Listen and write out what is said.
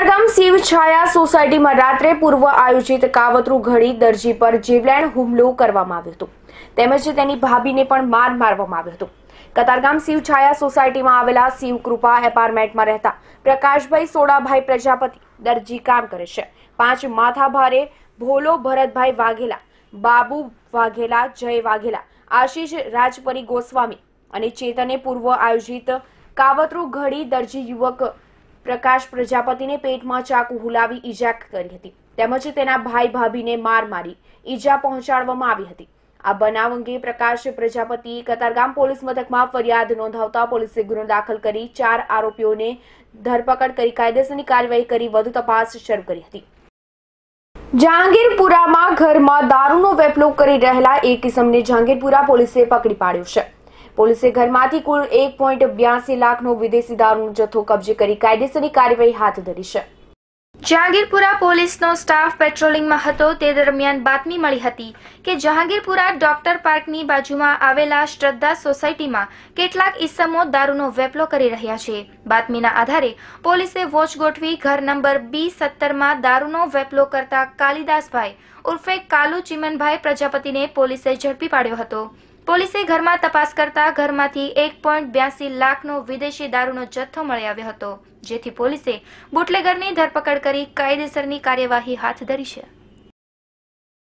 ચારગામ શિવ છાયા સોસાયટીમાં રાત્રે પૂર્વ આયોજિત કાવતરુ ઘડી દરજી પર જીવલેણ હુમલો કરવામાં આવ્યો હતો તેમજ તેની ભાભીને પણ માર મારવામાં આવ્યો હતો કતારગામ શિવ છાયા સોસાયટીમાં આવેલા શિવકૃપા એપાર્ટમેન્ટમાં રહેતા પ્રકાશભાઈ સોડાભાઈ પ્રજાપતિ દરજી કામ કરે છે પાંચ માથા ભારે ભોલો ભરતભાઈ વાઘેલા બાબુ વાઘેલા જય વાઘેલા આશીષ રાજપરી ગોસ્વામી અને ચેતને પૂર્વ આયોજિત કાવતરુ ઘડી દરજી યુવક પ્રકાશ પ્રજાપતિને પેટમાં ચાકુ હુલાવી ઈજા કરી હતી તેમજ તેના ભાઈ ભાભીને માર મારી ઈજા પહોંચાડવામાં આવી હતી આ બનાવ અંગે પ્રકાશ પ્રજાપતિ કતારગામ પોલીસ મથકમાં ફરિયાદ નોંધાવતા પોલીસે ગુનો દાખલ કરી ચાર આરોપીઓને ધરપકડ કરી કાયદેસરની કાર્યવાહી કરી વધુ તપાસ શરૂ કરી હતી જહાંગીરપુરામાં ઘરમાં દારૂનો વેપલો કરી રહેલા એક કિસમને જહાંગીરપુરા પોલીસે પકડી પાડ્યો છે પોલીસે ઘરમાંથી કુલ એક પોઈન્ટ બ્યાસી લાખનો વિદેશી દારૂનો જથ્થો કબજે કરી કાયદેસરની કાર્યવાહી હાથ ધરી છે જહાંગીરપુરા પોલીસનો સ્ટાફ પેટ્રોલિંગમાં હતો તે દરમિયાન બાતમી મળી હતી કે જહાંગીરપુરા ડોક્ટર પાર્કની બાજુમાં આવેલા શ્રદ્ધા સોસાયટીમાં કેટલાક ઇસમો દારૂનો વેપલો કરી રહ્યા છે બાતમીના આધારે પોલીસે વોચ ગોઠવી ઘર નંબર બી સત્તરમાં દારૂનો વેપલો કરતા કાલિદાસભાઈ ઉર્ફે કાલુ ચિમનભાઈ પ્રજાપતિને પોલીસે ઝડપી પાડ્યો હતો પોલીસે ઘરમાં તપાસ કરતા ઘરમાંથી એક પોઈન્ટ બ્યાસી લાખનો વિદેશી દારૂનો જથ્થો મળી આવ્યો હતો જેથી પોલીસે બુટલેગરની ધરપકડ કરી કાયદેસરની કાર્યવાહી હાથ ધરી છે